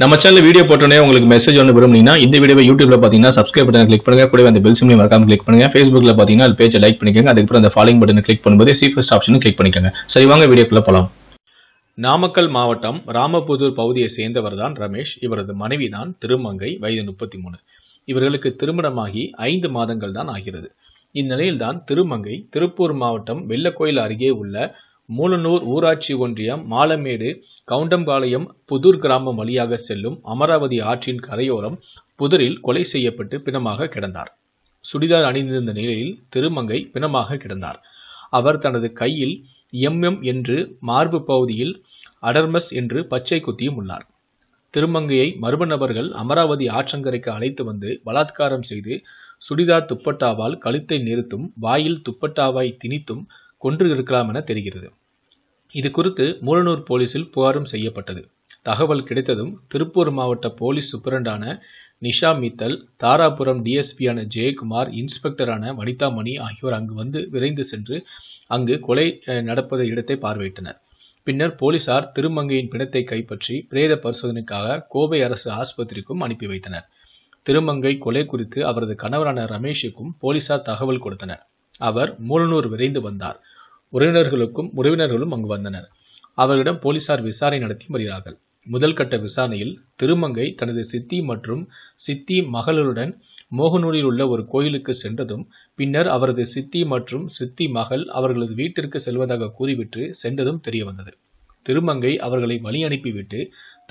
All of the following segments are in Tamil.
நம்ம சேனல் வீடியோ போட்டோன்னே உங்களுக்கு மெசேஜ் ஒன்று விரும்புனீங்கன்னா இந்த வீடியோ யூடியூப்ல பார்த்தீங்கன்னா சப்ஸ்கிரைப் பட்டன் கிளிக் பண்ணுங்க கூட அந்த பெல் சிம்லையும் மறக்காம கிளிக் பண்ணுங்க ஃபேஸ்புக்ல பார்த்தீங்கன்னா அது பேஜை லைக் பண்ணிக்கோங்க அதுக்கப்புறம் அந்த ஃபாலோ பட்டன் கிளிக் பண்ணும்போது சீஃபஸ்ட் ஆப்ஷனும் கிளிக் பண்ணிக்கோங்க சரி வாங்க வீடியோக்குள்ள போகலாம் நாமக்கல் மாவட்டம் ராமபுதூர் பகுதியை சேர்ந்தவர் தான் ரமேஷ் இவரது மனைவி தான் திருமங்கை வயது முப்பத்தி மூணு இவர்களுக்கு திருமணமாகி ஐந்து மாதங்கள் தான் ஆகிறது இந்நிலையில்தான் திருமங்கை திருப்பூர் மாவட்டம் வெள்ளக்கோயில் அருகே உள்ள மூலனூர் ஊராட்சி ஒன்றியம் மாலமேடு கவுண்டம்பாளையம் புதூர் கிராமம் வழியாக செல்லும் அமராவதி ஆற்றின் கரையோரம் புதரில் கொலை செய்யப்பட்டு பிணமாக கிடந்தார் சுடிதார் அணிந்திருந்த நிலையில் திருமங்கை பிணமாக கிடந்தார் அவர் தனது கையில் எம்எம் என்று மார்பு பகுதியில் அடர்மஸ் என்று பச்சை குத்தியும் உள்ளார் திருமங்கையை மர்ம நபர்கள் அமராவதி ஆற்றங்கரைக்கு அழைத்து வந்து பலாத்காரம் செய்து சுடிதார் துப்பட்டாவால் கழுத்தை நிறுத்தும் வாயில் துப்பட்டாவாய் திணித்தும் கொன்று இருக்கலாம் என தெரிகிறது இது குறித்து மூலனூர் போலீசில் புகாரும் செய்யப்பட்டது தகவல் கிடைத்ததும் திருப்பூர் மாவட்ட போலீஸ் சூப்பரண்டான நிஷா மித்தல் தாராபுரம் டிஎஸ்பியான ஜெயக்குமார் இன்ஸ்பெக்டரான வனிதாமணி ஆகியோர் அங்கு வந்து விரைந்து சென்று அங்கு கொலை நடப்பத இடத்தை பார்வையிட்டனர் பின்னர் போலீசார் திருமங்கையின் பிணத்தை கைப்பற்றி பிரேத பரிசோதனைக்காக கோவை அரசு ஆஸ்பத்திரிக்கும் அனுப்பி வைத்தனர் திருமங்கை கொலை குறித்து அவரது கணவரான ரமேஷுக்கும் போலீசார் தகவல் கொடுத்தனர் அவர் மூலனூர் விரைந்து வந்தார் உறவினர்களுக்கும் உறவினர்களும் அங்கு வந்தனர் அவர்களிடம் போலீசார் விசாரணை நடத்தி வருகிறார்கள் முதல் கட்ட விசாரணையில் திருமங்கை தனது சித்தி மற்றும் சித்தி மகளுடன் மோகனூரில் உள்ள ஒரு கோயிலுக்கு சென்றதும் பின்னர் அவரது சித்தி மற்றும் சித்தி மகள் அவர்களது வீட்டிற்கு செல்வதாக கூறிவிட்டு சென்றதும் தெரிய வந்தது திருமங்கை அவர்களை வழி அனுப்பிவிட்டு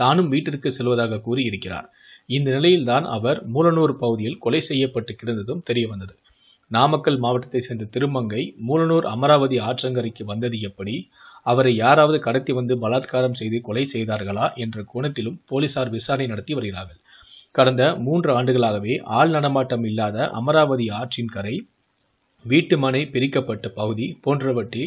தானும் வீட்டிற்கு செல்வதாக கூறியிருக்கிறார் இந்த நிலையில்தான் அவர் மூலனூர் பகுதியில் கொலை செய்யப்பட்டு கிடந்ததும் தெரிய வந்தது நாமக்கல் மாவட்டத்தை சேர்ந்த திருமங்கை மூலனூர் அமராவதி ஆற்றங்கரைக்கு வந்தது எப்படி அவரை யாராவது கடத்தி வந்து பலாத்காரம் செய்து கொலை செய்தார்களா என்ற கோணத்திலும் போலீசார் விசாரணை நடத்தி வருகிறார்கள் கடந்த மூன்று ஆண்டுகளாகவே ஆள் நடமாட்டம் இல்லாத அமராவதி ஆற்றின் கரை வீட்டு மனை பிரிக்கப்பட்ட பகுதி போன்றவற்றை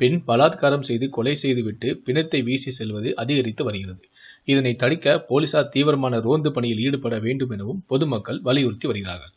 பெண் பலாத்காரம் செய்து கொலை செய்துவிட்டு பிணத்தை வீசி செல்வது அதிகரித்து வருகிறது இதனை தடுக்க போலீசார் தீவிரமான ரோந்து பணியில் ஈடுபட வேண்டும் எனவும் பொதுமக்கள் வலியுறுத்தி வருகிறார்கள்